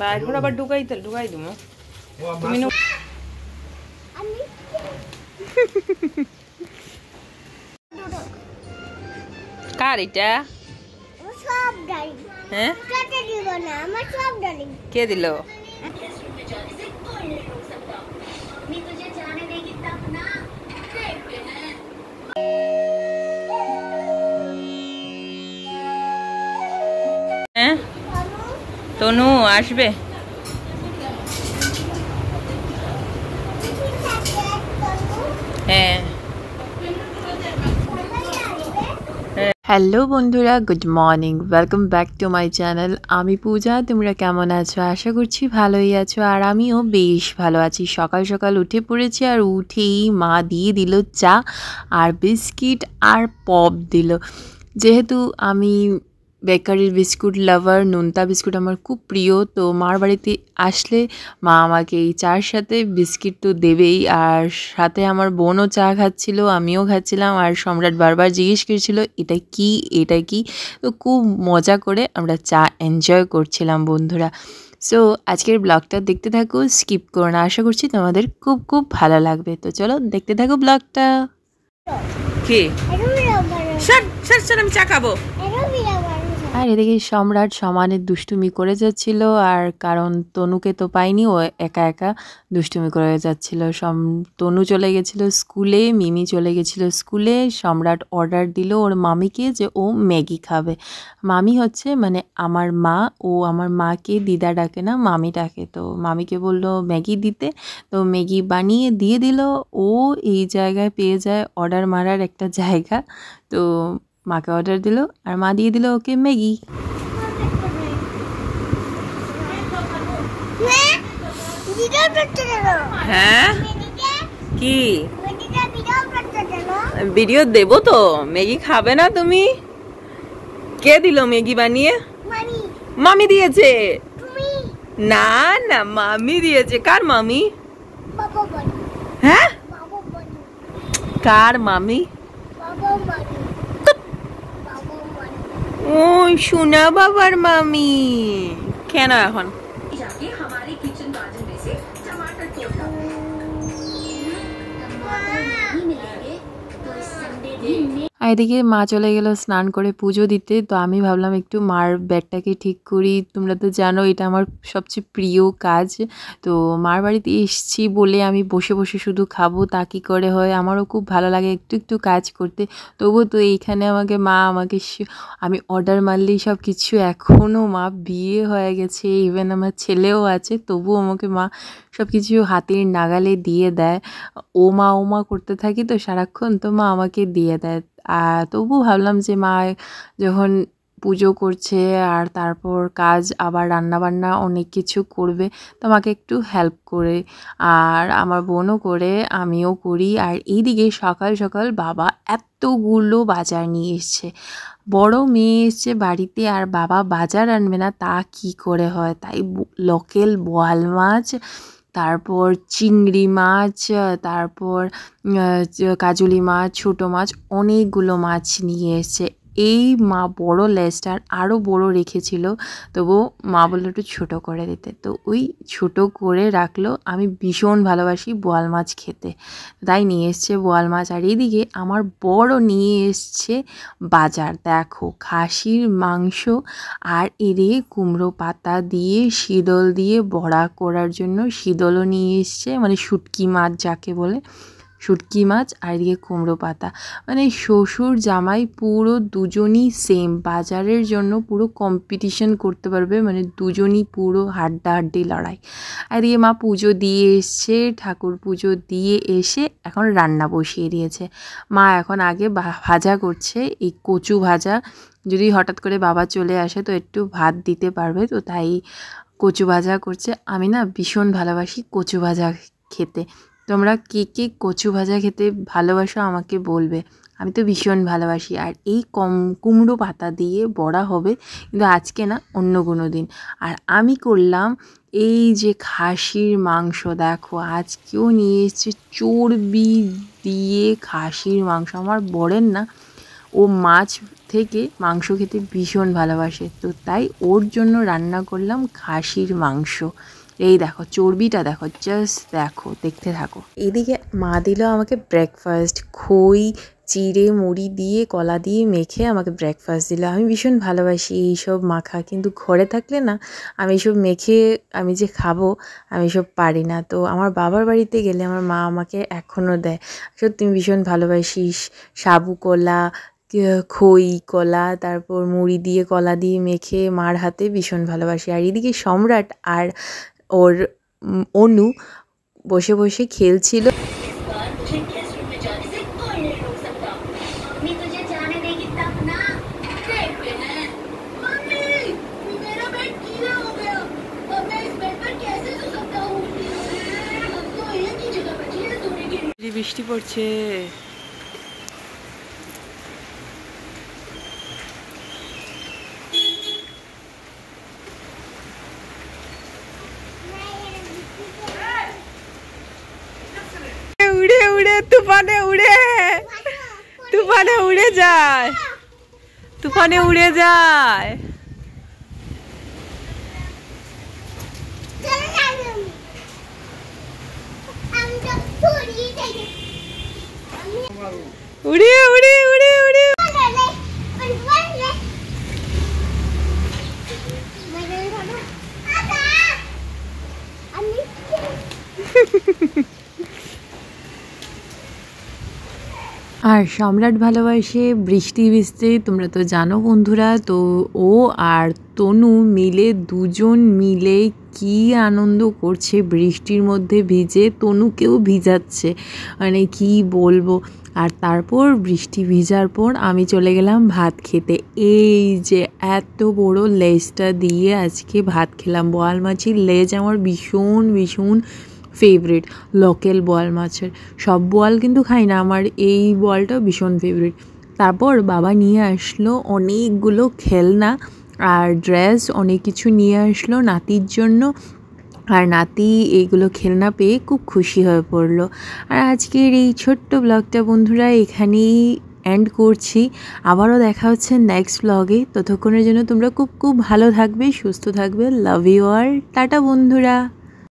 ব্যাগগুলো আবার ঢুকাই ঢুকাই দিব তুমি কার এটা হ্যাঁ কে দিল Thank you. তনু আসবে হ্যাঁ হ্যালো বন্ধুরা good morning welcome back to my channel আমি পূজা তোমরা কেমন আছো আশা করছি ভালোই আছো আর আমিও বেশ ভালো আছি সকাল সকাল উঠে পড়েছি আর উঠেই মা দিয়ে দিল চা আর বিস্কিট আর পপ দিল যেহেতু আমি বেকারির বিস্কুট লাভার নুনতা বিস্কুট আমার খুব প্রিয় তো মার বাড়িতে আসলে মা আমাকে এই চার সাথে বিস্কিট তো দেবেই আর সাথে আমার বোনও চা খাচ্ছিল আমিও খাচ্ছিলাম আর সম্রাট বারবার জিজ্ঞেস করছিল এটা কি এটা কি তো খুব মজা করে আমরা চা এনজয় করছিলাম বন্ধুরা সো আজকের ব্লগটা দেখতে থাকো স্কিপ করো না আশা করছি তোমাদের খুব খুব ভালো লাগবে তো চলো দেখতে থাকো ব্লগটা কে সর সর সর আমি চা খাবো আর এদিকে সম্রাট সমানে দুষ্টুমি করে যাচ্ছিল আর কারণ তনুকে তো পাইনি ও একা একা দুষ্টুমি করে যাচ্ছিল সম তনু চলে গেছিল স্কুলে মিমি চলে গেছিল স্কুলে সম্রাট অর্ডার দিল ওর মামিকে যে ও ম্যাগি খাবে মামি হচ্ছে মানে আমার মা ও আমার মাকে দিদা ডাকে না মামি ডাকে তো মামিকে বলল ম্যাগি দিতে তো ম্যাগি বানিয়ে দিয়ে দিল ও এই জায়গায় পেয়ে যায় অর্ডার মারার একটা জায়গা তো মাকে অর্ডার দিল আর মা দিয়ে দিল ওকে ম্যাগি হ্যাঁ কি ভিডিও দেব তো ম্যাগি খাবে না তুমি কে দিল ম্যাগি বানিয়ে মামি দিয়েছে না না মামি দিয়েছে কার মামি হ্যাঁ কার মামি ও শোনা বাবার মামি কেন এখন আর এদিকে মা চলে গেল স্নান করে পুজো দিতে তো আমি ভাবলাম একটু মার ব্যাগটাকে ঠিক করি তোমরা তো জানো এটা আমার সবচেয়ে প্রিয় কাজ তো মার বাড়িতে এসছি বলে আমি বসে বসে শুধু খাবো তা কী করে হয় আমারও খুব ভালো লাগে একটু একটু কাজ করতে তবুও তো এইখানে আমাকে মা আমাকে আমি অর্ডার মারলেই সব কিছু এখনও মা বিয়ে হয়ে গেছে ইভেন আমার ছেলেও আছে তবুও আমাকে মা সব কিছু হাতের নাগালে দিয়ে দেয় ও মা ও মা করতে থাকি তো সারাক্ষণ তো মা আমাকে দিয়ে দেয় আর তবু ভাবলাম যে মা যখন পুজো করছে আর তারপর কাজ আবার রান্নাবান্না অনেক কিছু করবে তোমাকে একটু হেল্প করে আর আমার বোনও করে আমিও করি আর এইদিকে সকাল সকাল বাবা এতগুলো বাজার নিয়ে এসছে বড় মেয়ে এসছে বাড়িতে আর বাবা বাজার আনবে না তা কি করে হয় তাই লোকেল বোয়াল মাছ তারপর চিংড়ি মাছ তারপর কাজলি মাছ ছোটো মাছ অনেকগুলো মাছ নিয়ে এসছে এই মা বড় লেজটার আরও বড় রেখেছিল তবু মা বললো একটু ছোটো করে দিতে তো ওই ছোট করে রাখলো আমি ভীষণ ভালোবাসি বোয়াল মাছ খেতে তাই নিয়ে এসছে বোয়াল মাছ আর এদিকে আমার বড় নিয়ে এসছে বাজার দেখো খাসির মাংস আর এরে কুমড়ো পাতা দিয়ে শিদল দিয়ে বড়া করার জন্য শিদলও নিয়ে এসছে মানে শুটকি মাছ যাকে বলে শুটকি মাছ আর এদিকে কুমড়ো পাতা মানে শ্বশুর জামাই পুরো দুজনই সেম বাজারের জন্য পুরো কম্পিটিশন করতে পারবে মানে দুজনই পুরো হাড্ডাহাড্ডি লড়াই আর এদিকে মা পুজো দিয়ে এসছে ঠাকুর পুজো দিয়ে এসে এখন রান্না বসিয়ে দিয়েছে মা এখন আগে ভাজা করছে এই কচু ভাজা যদি হঠাৎ করে বাবা চলে আসে তো একটু ভাত দিতে পারবে তো তাই কচু ভাজা করছে আমি না ভীষণ ভালোবাসি কচু ভাজা খেতে তোমরা কে কে কচু ভাজা খেতে ভালোবাসো আমাকে বলবে আমি তো ভীষণ ভালোবাসি আর এই কম কুমড়ো পাতা দিয়ে বড়া হবে কিন্তু আজকে না অন্য কোনো দিন আর আমি করলাম এই যে খাসির মাংস দেখো আজ কেউ নিয়ে এসছে চর্বি দিয়ে খাসির মাংস আমার বড়েন না ও মাছ থেকে মাংস খেতে ভীষণ ভালোবাসে তো তাই ওর জন্য রান্না করলাম খাসির মাংস এই দেখো চর্বিটা দেখো জাস্ট দেখো দেখতে থাকো এদিকে মা দিল আমাকে ব্রেকফাস্ট খই চিড়ে মুড়ি দিয়ে কলা দিয়ে মেখে আমাকে ব্রেকফাস্ট দিল আমি ভীষণ ভালোবাসি এইসব মাখা কিন্তু ঘরে থাকলে না আমি এইসব মেখে আমি যে খাবো আমি সব পারি না তো আমার বাবার বাড়িতে গেলে আমার মা আমাকে এখনও দেয় সত্যি তুমি ভীষণ ভালোবাসিস সাবু কলা খই কলা তারপর মুড়ি দিয়ে কলা দিয়ে মেখে মার হাতে ভীষণ ভালোবাসি আর এদিকে সম্রাট আর ওর অনু বসে বসে খেলছিল বৃষ্টি পড়ছে তুফানে উড়ে তুফানে উড়ে যায় তুফানে উড়ে যায় উড়ি উড়ি উড়ি উড়ি আর সম্রাট ভালোবাসে বৃষ্টি ভিজতে তোমরা তো জানো বন্ধুরা তো ও আর তনু মিলে দুজন মিলে কি আনন্দ করছে বৃষ্টির মধ্যে ভিজে তনুকেও ভিজাচ্ছে মানে কি বলবো আর তারপর বৃষ্টি ভিজার পর আমি চলে গেলাম ভাত খেতে এই যে এত বড় লেজটা দিয়ে আজকে ভাত খেলাম বোয়াল মাছির লেজ আমার ভীষণ ভীষণ ফেভারিট লোকাল বোয়াল মাছের সব বোয়াল কিন্তু খাই না আমার এই বোয়ালটা ভীষণ ফেভারিট তারপর বাবা নিয়ে আসলো অনেকগুলো খেলনা আর ড্রেস অনেক কিছু নিয়ে আসলো নাতির জন্য আর নাতি এইগুলো খেলনা পেয়ে খুব খুশি হয়ে পড়লো আর আজকের এই ছোট্ট ব্লগটা বন্ধুরা এখানেই এন্ড করছি আবারও দেখা হচ্ছে নেক্সট ব্লগে ততক্ষণের জন্য তোমরা খুব খুব ভালো থাকবে সুস্থ থাকবে লাভ ইউ আর টাটা বন্ধুরা